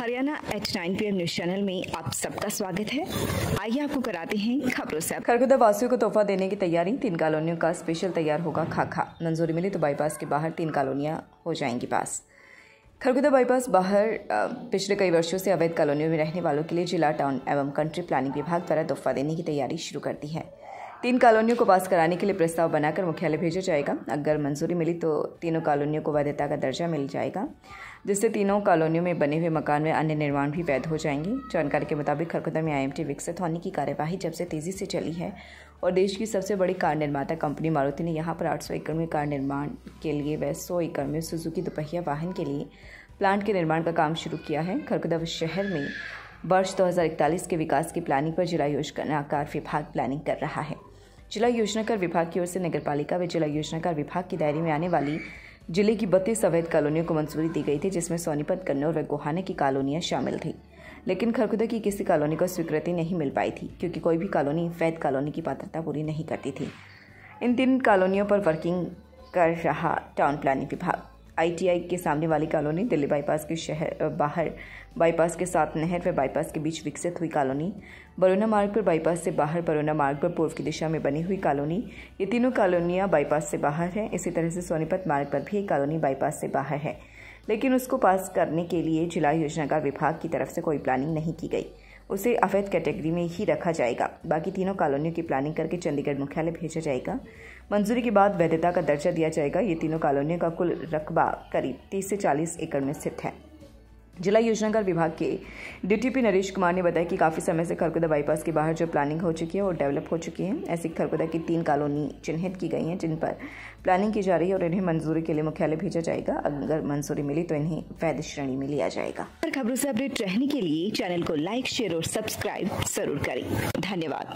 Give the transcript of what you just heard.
Haryana eight nine P news channel में आप सबका स्वागत है आइए आपको कराते हैं खबरों से खरगुदा वासियों को तोहफा देने की तैयारी तीन कॉलोनियों का स्पेशल तैयार होगा खाखा मंजूरी मिली तो बाईपास के बाहर तीन कॉलोनियां हो जाएंगी पास खरगुदा बाईपास बाहर पिछले कई वर्षों से अवैध कॉलोनियों में रहने वालों के लिए जिला टाउन एवं कंट्री प्लानिंग विभाग द्वारा तोहफा देने की तैयारी शुरू कर दी है तीन कॉलोनियों को पास कराने के लिए प्रस्ताव बनाकर मुख्यालय भेजा जाएगा अगर मंजूरी मिली तो तीनों कॉलोनियों को वैधता का दर्जा मिल जाएगा जिससे तीनों कॉलोनियों में बने हुए मकान में अन्य निर्माण भी वैध हो जाएंगे जानकारी के मुताबिक खरखुदा में आईएमटी विकसित होने की कार्यवाही जब से तेज़ी से चली है और देश की सबसे बड़ी कार निर्माता कंपनी मारुति ने यहाँ पर आठ सौ एकड़ में कार निर्माण के लिए व सौ एकड़ में सुजुकी दोपहिया वाहन के लिए प्लांट के निर्माण का काम शुरू किया है खरखुदा शहर में वर्ष 2041 के विकास की प्लानिंग पर जिला योजनाकार विभाग प्लानिंग कर रहा है जिला योजनाकार विभाग की ओर से नगर पालिका व जिला योजनाकार विभाग की दायरे में आने वाली जिले की बत्तीस अवैध कॉलोनियों को मंजूरी दी गई थी जिसमें सोनीपत कन्नौर व गोहाना की कॉलोनियां शामिल थी लेकिन खरखुदा की किसी कॉलोनी को स्वीकृति नहीं मिल पाई थी क्योंकि कोई भी कॉलोनी वैध कॉलोनी की पात्रता पूरी नहीं करती थी इन तीन कॉलोनियों पर वर्किंग कर रहा टाउन प्लानिंग विभाग आईटीआई के सामने वाली कॉलोनी दिल्ली बाईपास के शहर बाहर बाईपास के साथ नहर व बाईपास के बीच विकसित हुई कॉलोनी बरोना मार्ग पर बाईपास से बाहर बरोना मार्ग पर पूर्व की दिशा में बनी हुई कॉलोनी ये तीनों कॉलोनियाँ बाईपास से बाहर हैं इसी तरह से सोनीपत मार्ग पर भी एक कॉलोनी बाईपास से बाहर है लेकिन उसको पास करने के लिए जिला योजनाकार विभाग की तरफ से कोई प्लानिंग नहीं की गई उसे अवैध कैटेगरी में ही रखा जाएगा बाकी तीनों कॉलोनियों की प्लानिंग करके चंडीगढ़ मुख्यालय भेजा जाएगा मंजूरी के बाद वैधता का दर्जा दिया जाएगा ये तीनों कॉलोनियों का कुल रकबा करीब तीस से चालीस एकड़ में स्थित है जिला योजनाकार विभाग के डीटीपी नरेश कुमार ने बताया कि काफ़ी समय से खरकुदा बाईपास के बाहर जो प्लानिंग हो चुकी है और डेवलप हो चुकी है ऐसी खरकुदा की तीन कॉलोनी चिन्हित की गई हैं जिन पर प्लानिंग की जा रही है और इन्हें मंजूरी के लिए मुख्यालय भेजा जाएगा अगर मंजूरी मिली तो इन्हें वैध श्रेणी में लिया जाएगा खबरों से अपडेट रहने के लिए चैनल को लाइक शेयर और सब्सक्राइब जरूर करें धन्यवाद